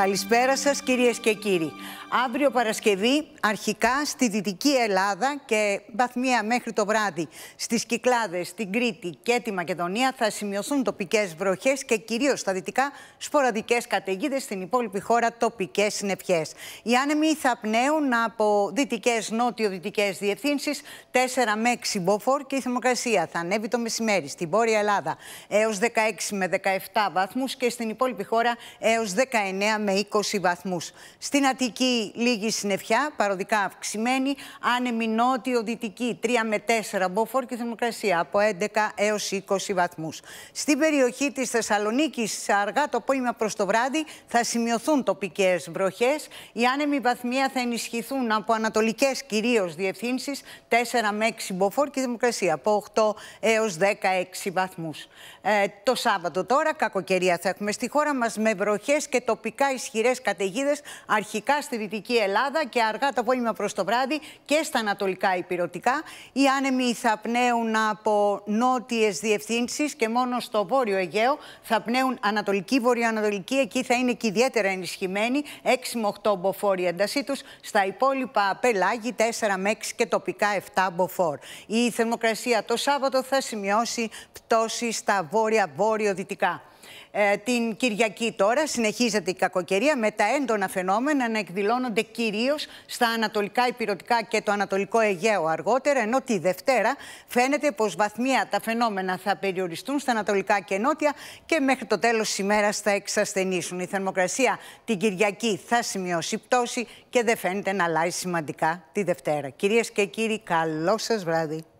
Καλησπέρα σας κυρίες και κύριοι. Αύριο Παρασκευή αρχικά στη Δυτική Ελλάδα και βαθμία μέχρι το βράδυ στις Κυκλάδες, την Κρήτη και τη Μακεδονία θα σημειωθούν τοπικές βροχές και κυρίως στα δυτικά σποραδικές καταιγίδες στην υπόλοιπη χώρα τοπικές συνεπιές. Οι άνεμοι θα πνέουν από δυτικές νότιο-δυτικές διευθύνσεις 4 με 6 μποφόρ και η θερμοκρασία θα ανέβει το μεσημέρι στην Βόρεια Ελλάδα έως 16 με 17 βαθμούς και στην υπόλοιπη χώρα έως 19 με με 20 βαθμούς. Στην Αττική λίγη συννεφιά, παροδικά αυξημένη, άνεμη νότιο-δυτική 3 με 4 μποφόρ και θερμοκρασία από 11 έως 20 βαθμούς. Στην περιοχή της Θεσσαλονίκης αργά το απόγευμα προς το βράδυ θα σημειωθούν τοπικές βροχές. Οι άνεμοι βαθμία θα ενισχυθούν από ανατολικές κυρίως διευθύνσεις 4 με 6 μποφόρ και θερμοκρασία από 8 έως 16 βαθμούς. Ε, το Σάββατο τώρα κακοκαιρία θα έχουμε στη χώρα μας με βροχές και τοπικά ισχυρές καταιγίδες αρχικά στη Δυτική Ελλάδα και αργά το απόγευμα προς το βράδυ και στα ανατολικά υπηρωτικά. Οι άνεμοι θα πνέουν από νότιες διευθύνσεις και μόνο στο βόρειο Αιγαίο θα πνέουν ανατολική, βορειοανατολική. Εκεί θα είναι και ιδιαίτερα ενισχυμένοι, 6 με 8 μποφόρ η έντασή τους. Στα υπόλοιπα πελάγι 4 με 6 και τοπικά 7 μποφόρ. Η θερμοκρασία το Σάββατο θα σημειώσει πτώση στα βόρεια-βόρειο-δυτικά. Ε, την Κυριακή τώρα συνεχίζεται η κακοκαιρία με τα έντονα φαινόμενα να εκδηλώνονται κυρίως στα ανατολικά υπηρετικά και το ανατολικό Αιγαίο αργότερα, ενώ τη Δευτέρα φαίνεται πως βαθμία τα φαινόμενα θα περιοριστούν στα ανατολικά και νότια και μέχρι το τέλος σήμερα ημέρας θα εξασθενήσουν. Η θερμοκρασία την Κυριακή θα σημειώσει πτώση και δεν φαίνεται να αλλάζει σημαντικά τη Δευτέρα. Κυρίες και κύριοι, καλό σας βράδυ.